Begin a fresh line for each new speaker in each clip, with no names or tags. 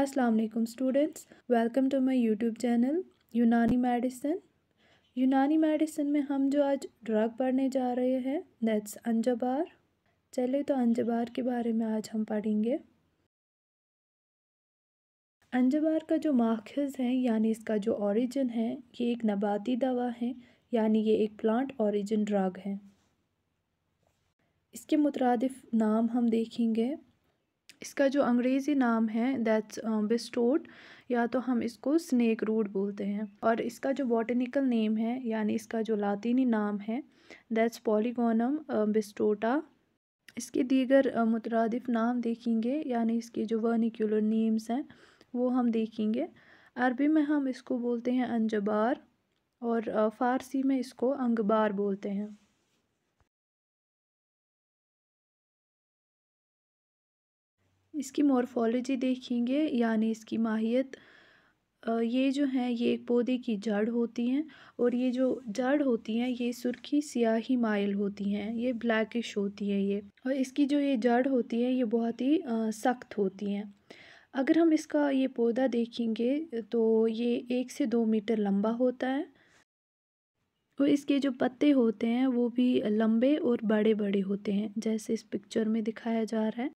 Aslam students welcome to my YouTube channel Unani medicine Unani medicine में हम जो आज ड्रग पढ़ने जा रहे हैं दैट्स अंजबार चले तो अंजबार के बारे में आज हम पढ़ेंगे अंजबार का जो माखज़ है यानी इसका जो ओरिजिन है ये एक नबाती दवा है यानी ये एक प्लांट ओरिजिन ड्रग है इसके मुतरद नाम हम देखेंगे इसका जो अंग्रेज़ी नाम है दैट्स बिस्टोट uh, या तो हम इसको स्नेक रूट बोलते हैं और इसका जो बॉटनिकल नेम है यानी इसका जो लातीनी नाम है दैट्स पॉलीगोनम बिस्टोटा इसके दीगर uh, मुतरदफ़ नाम देखेंगे यानी इसके जो वर्निकुलर नेम्स हैं वो हम देखेंगे अरबी में हम इसको बोलते हैं अंजबार और uh, फ़ारसी में इसको अंगबार बोलते हैं इसकी मॉर्फोलॉजी देखेंगे यानी इसकी माहियत ये जो हैं ये एक पौधे की जड़ होती हैं और ये जो जड़ होती हैं ये सुर्खी स्याही माइल होती हैं ये ब्लैकिश होती हैं ये और इसकी जो ये जड़ होती है ये बहुत ही सख्त होती हैं अगर हम इसका ये पौधा देखेंगे तो ये एक से दो मीटर लंबा होता है और इसके जो पत्ते होते हैं वो भी लंबे और बड़े बड़े होते हैं जैसे इस पिक्चर में दिखाया जा रहा है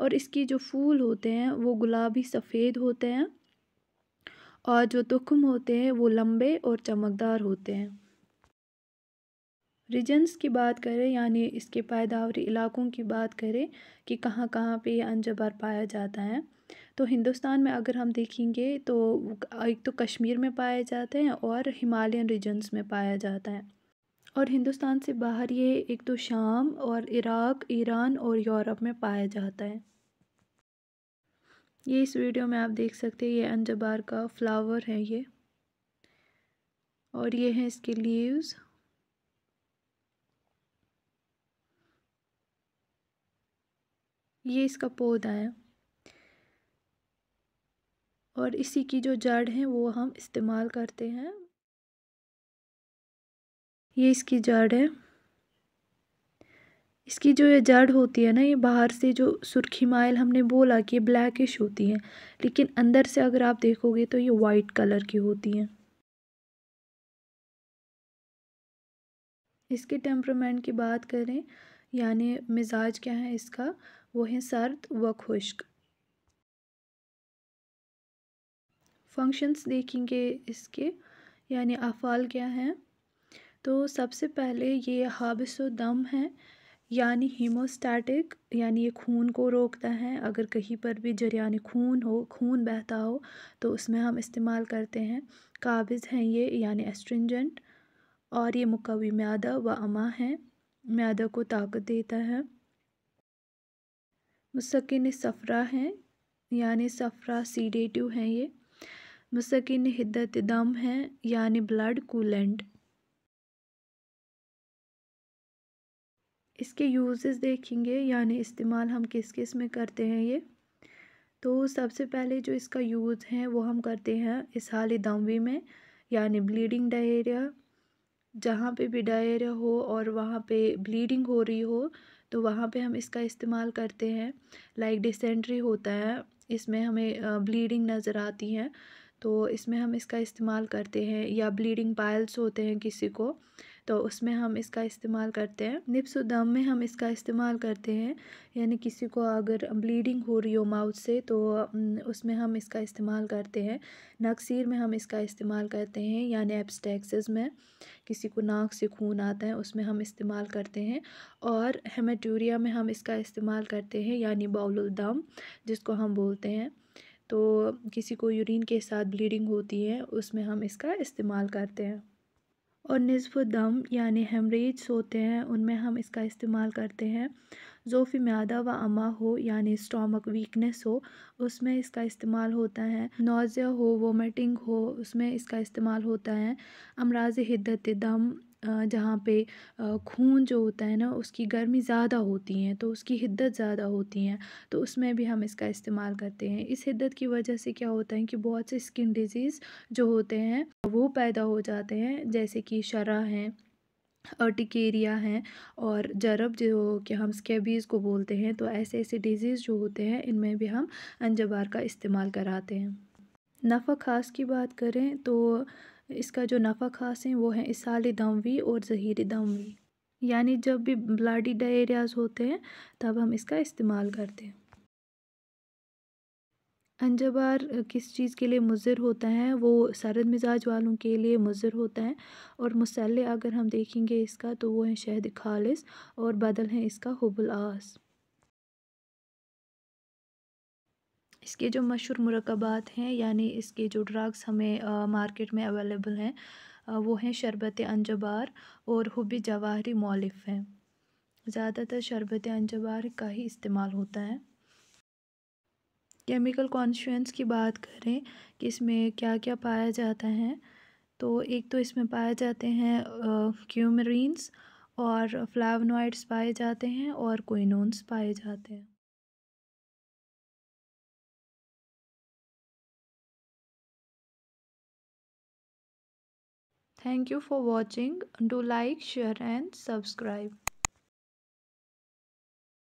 और इसके जो फूल होते हैं वो गुलाबी सफ़ेद होते हैं और जो तुखम होते हैं वो लंबे और चमकदार होते हैं रीजन्स की बात करें यानी इसके पैदावारी इलाकों की बात करें कि कहाँ कहाँ पे ये अंजबर पाया जाता है तो हिंदुस्तान में अगर हम देखेंगे तो एक तो कश्मीर में पाए जाते हैं और हिमालयन रीजन्स में पाया जाता है और हिंदुस्तान से बाहर ये एक तो शाम और इराक़ ईरान और यूरोप में पाया जाता है ये इस वीडियो में आप देख सकते हैं ये अंजबार का फ्लावर है ये और ये हैं इसके लीव्स ये इसका पौधा है और इसी की जो जड़ है वो हम इस्तेमाल करते हैं ये इसकी जड़ है इसकी जो ये जड़ होती है ना ये बाहर से जो सुर्खी माइल हमने बोला कि ब्लैकिश होती है लेकिन अंदर से अगर आप देखोगे तो ये वाइट कलर की होती है इसके टेम्परमेंट की बात करें यानी मिजाज क्या है इसका वो है सर्द व खुश्क फंक्शंस देखेंगे इसके यानी अफ़ाल क्या हैं तो सबसे पहले ये हाबसो दम है यानी हीमोस्टैटिक यानी ये खून को रोकता है अगर कहीं पर भी जरियान खून हो खून बहता हो तो उसमें हम इस्तेमाल करते हैं काबिज़ हैं ये यानी एस्ट्रिंजेंट और ये मुकवी म्यादा व अमा है म्यादा को ताकत देता है मुसकिन सफ़रा हैं यानी सफ़रा सीडेटिव हैं ये मुसकिन हिद्दत दम हैं यानी ब्लड कूलेंट इसके यूज़ेस देखेंगे यानी इस्तेमाल हम किस किस में करते हैं ये तो सबसे पहले जो इसका यूज़ है वो हम करते हैं इस इसहाल दमवी में यानि ब्लीडिंग डायरिया जहाँ पे भी डायरिया हो और वहाँ पे ब्लीडिंग हो रही हो तो वहाँ पे हम इसका इस्तेमाल करते हैं लाइक डिसेंट्री होता है इसमें हमें ब्लीडिंग नज़र आती है तो इसमें हम इसका इस्तेमाल करते हैं या ब्लीडिंग पायल्स होते हैं किसी को तो उसमें हम इसका इस्तेमाल करते हैं निप्स दम में हम इसका इस्तेमाल करते हैं यानी किसी को अगर ब्लीडिंग हो रही हो माउथ से तो उसमें हम इसका इस्तेमाल करते हैं नक्सीर में हम इसका इस्तेमाल करते हैं यानी एब्सटैक्सेस में किसी को नाक से खून आता है उसमें हम इस्तेमाल करते हैं और हेमाटूरिया में हम इसका इस्तेमाल करते हैं यानी बाउलदम जिसको हम बोलते हैं तो किसी को यूरिन के साथ ब्लीडिंग होती है उसमें हम इसका इस्तेमाल करते हैं और नसफ़ दम यानि हेमरेज होते हैं उनमें हम इसका इस्तेमाल करते हैं जोफी म्यादा व अमा हो यानि स्टॉमक वीकनेस हो उसमें इसका इस्तेमाल होता है नोज़िया हो वोमिटिंग हो उसमें इसका इस्तेमाल होता है अमराज़ हिद्दत दम जहाँ पे खून जो होता है ना उसकी गर्मी ज़्यादा होती है तो उसकी हिद्दत ज़्यादा होती है तो उसमें भी हम इसका इस्तेमाल करते हैं इस हिद्दत की वजह से क्या होता है कि बहुत से स्किन डिजीज़ जो होते हैं वो पैदा हो जाते हैं जैसे कि शरा हैं अर्टिकेरिया हैं और जरब जो कि हम स्केबीज़ को बोलते हैं तो ऐसे ऐसे डिजीज़ जो होते हैं इनमें भी हम अंजबार का इस्तेमाल कराते हैं नफ़ा खास की बात करें तो इसका जो नफ़ा खास हैं वो है इसाल दमवी और जहरी दमवी यानी जब भी ब्लाडी डायरियाज होते हैं तब हम इसका इस्तेमाल करते हैं अंजबार किस चीज़ के लिए मुज़र होता है वो सरद मिजाज वालों के लिए मुज़र होता है और मसल अगर हम देखेंगे इसका तो वो है शहद खालिस और बदल है इसका हुबुल आस इसके जो मशहूर मरकबात हैं यानी इसके जो ड्रग्स हमें आ, मार्केट में अवेलेबल हैं वो हैं शरबत अंजबार और हुबी जवाहरी मौलफ हैं ज़्यादातर शरबत अंजबार का ही इस्तेमाल होता है केमिकल कॉन्शेंस की बात करें कि इसमें क्या क्या पाया जाता है तो एक तो इसमें पाए जाते हैं क्यूमरीन्स और फ्लावनॉइड्स पाए जाते हैं और कोइनोन्स पाए जाते हैं Thank you for watching. Do like, share and subscribe.